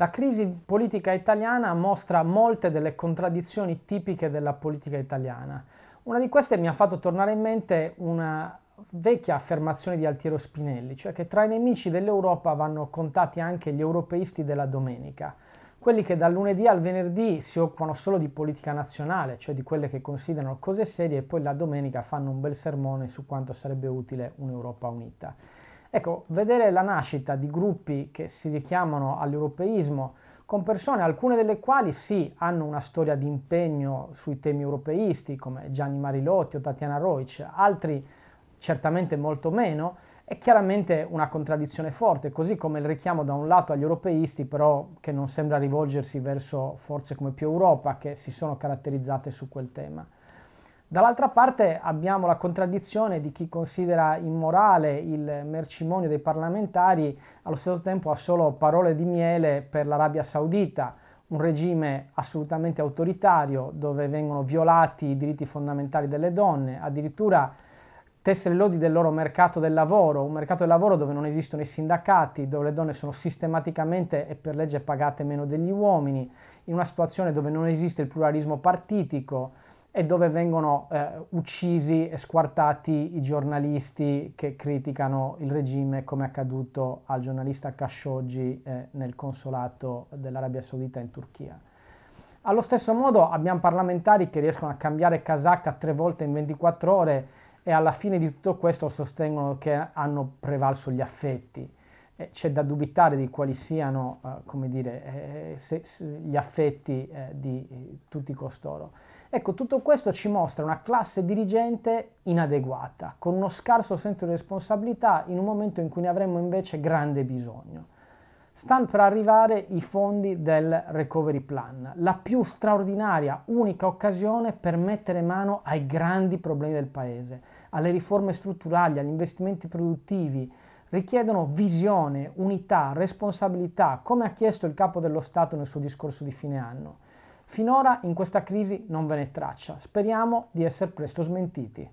La crisi politica italiana mostra molte delle contraddizioni tipiche della politica italiana. Una di queste mi ha fatto tornare in mente una vecchia affermazione di Altiero Spinelli, cioè che tra i nemici dell'Europa vanno contati anche gli europeisti della domenica, quelli che dal lunedì al venerdì si occupano solo di politica nazionale, cioè di quelle che considerano cose serie e poi la domenica fanno un bel sermone su quanto sarebbe utile un'Europa unita. Ecco, vedere la nascita di gruppi che si richiamano all'europeismo, con persone alcune delle quali sì hanno una storia di impegno sui temi europeisti, come Gianni Marilotti o Tatiana Roic, altri certamente molto meno, è chiaramente una contraddizione forte, così come il richiamo da un lato agli europeisti, però che non sembra rivolgersi verso forze come più Europa che si sono caratterizzate su quel tema. Dall'altra parte abbiamo la contraddizione di chi considera immorale il mercimonio dei parlamentari, allo stesso tempo ha solo parole di miele per l'Arabia Saudita, un regime assolutamente autoritario dove vengono violati i diritti fondamentali delle donne, addirittura tesse le lodi del loro mercato del lavoro, un mercato del lavoro dove non esistono i sindacati, dove le donne sono sistematicamente e per legge pagate meno degli uomini, in una situazione dove non esiste il pluralismo partitico, e dove vengono eh, uccisi e squartati i giornalisti che criticano il regime come è accaduto al giornalista Khashoggi eh, nel consolato dell'Arabia Saudita in Turchia. Allo stesso modo abbiamo parlamentari che riescono a cambiare casacca tre volte in 24 ore e alla fine di tutto questo sostengono che hanno prevalso gli affetti. Eh, c'è da dubitare di quali siano eh, dire, eh, se, se, gli affetti eh, di eh, tutti costoro. Ecco, tutto questo ci mostra una classe dirigente inadeguata, con uno scarso senso di responsabilità in un momento in cui ne avremmo invece grande bisogno. Stanno per arrivare i fondi del Recovery Plan, la più straordinaria, unica occasione per mettere mano ai grandi problemi del Paese, alle riforme strutturali, agli investimenti produttivi. Richiedono visione, unità, responsabilità, come ha chiesto il Capo dello Stato nel suo discorso di fine anno. Finora in questa crisi non ve ne traccia, speriamo di essere presto smentiti.